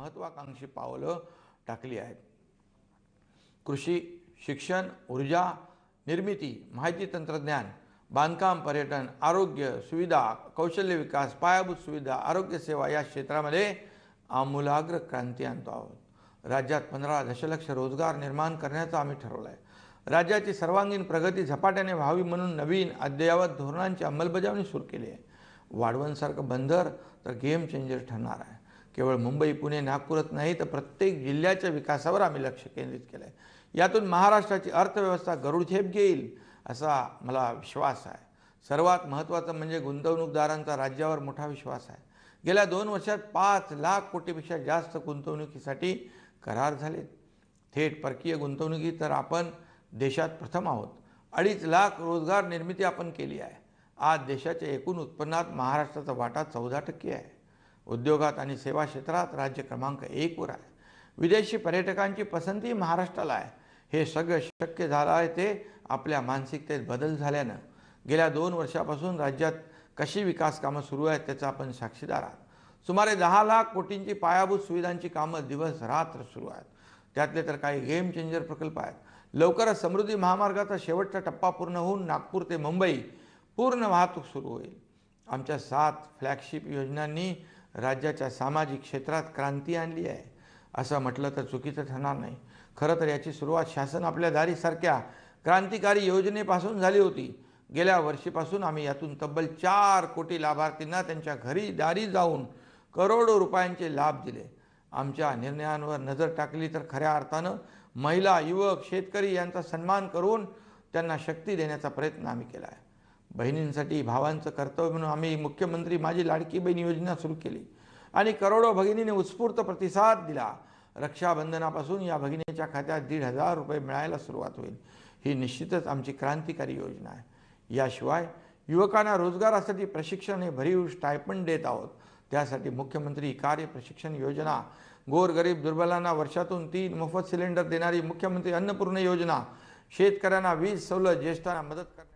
महत्वाकांक्षी पावलं टाकली आहेत कृषी शिक्षण ऊर्जा निर्मिती माहिती तंत्रज्ञान बांधकाम पर्यटन आरोग्य सुविधा कौशल्य विकास पायाभूत सुविधा आरोग्य सेवा या क्षेत्रामध्ये आमूलाग्र क्रांती आणतो आहोत राज्यात पंधरा दशलक्ष रोजगार निर्माण करण्याचं आम्ही ठरवलं आहे राज्याची सर्वांगीण प्रगती झपाट्याने व्हावी म्हणून नवीन अद्ययावत धोरणांची अंमलबजावणी सुरू केली आहे वाढवणसारखं बंदर तर गेम चेंजर ठरणार आहे केवळ मुंबई पुणे नागपूरच नाही तर प्रत्येक जिल्ह्याच्या विकासावर आम्ही लक्ष केंद्रित केलं आहे यातून महाराष्ट्राची अर्थव्यवस्था गरुडझेप घेईल असा मला विश्वास आहे सर्वात महत्त्वाचं म्हणजे गुंतवणूकदारांचा राज्यावर मोठा विश्वास आहे गेल्या दोन वर्षात पाच लाख कोटीपेक्षा जास्त गुंतवणुकीसाठी करार झाले थेट परकीय गुंतवणुकी तर आपण देशात प्रथम आहोत अडीच लाख रोजगार निर्मिती आपण केली आहे आज देशाच्या एकूण उत्पन्नात महाराष्ट्राचा वाटा चौदा टक्के आहे उद्योगात आणि सेवा क्षेत्रात राज्य क्रमांक एकवर आहे विदेशी पर्यटकांची पसंती महाराष्ट्राला आहे हे सगळं शक्य झालं आहे ते आपल्या मानसिकतेत बदल झाल्यानं गेल्या दोन वर्षापासून राज्यात कशी विकास कामं सुरू आहेत त्याचा आपण साक्षीदार आहात सुमारे दहा लाख कोटींची पायाभूत सुविधांची कामं दिवस रात्र सुरू आहेत त्यातले तर काही गेम चेंजर प्रकल्प आहेत लवकरच समृद्धी महामार्गाचा शेवटचा टप्पा पूर्ण होऊन नागपूर ते मुंबई पूर्ण वाहतूक सुरू होईल आमच्या सात फ्लॅगशिप योजनांनी राज्याच्या सामाजिक क्षेत्रात क्रांती आणली आहे असं म्हटलं तर चुकीचं ठरणार नाही खरं तर याची सुरुवात शासन आपल्या दारीसारख्या क्रांतिकारी योजनेपासून झाली होती गेल्या वर्षीपासून आम्ही यातून तब्बल चार कोटी लाभार्थींना त्यांच्या घरी दारी जाऊन करोडो रुपयांचे लाभ दिले आमच्या निर्णयांवर नजर टाकली तर खऱ्या अर्थानं महिला युवक शेतकरी यांचा सन्मान करून त्यांना शक्ती देण्याचा प्रयत्न आम्ही केला आहे बहिणींसाठी भावांचं कर्तव्य म्हणून आम्ही मुख्यमंत्री माझी लाडकी बहीण योजना सुरू केली आणि करोडो भगिनीने उत्स्फूर्त प्रतिसाद दिला रक्षाबंधनापासून या भगिनीच्या खात्यात दीड हजार रुपये मिळायला सुरुवात होईल ही निश्चितच आमची क्रांतिकारी योजना आहे याशिवाय युवकांना रोजगारासाठी प्रशिक्षण हे भरीव स्टायपण देत आहोत त्यासाठी मुख्यमंत्री कार्य प्रशिक्षण योजना गोरगरीब दुर्बलांना वर्षातून तीन मोफत सिलेंडर देणारी मुख्यमंत्री अन्नपूर्ण योजना शेतकऱ्यांना वीज सवलत ज्येष्ठांना मदत कर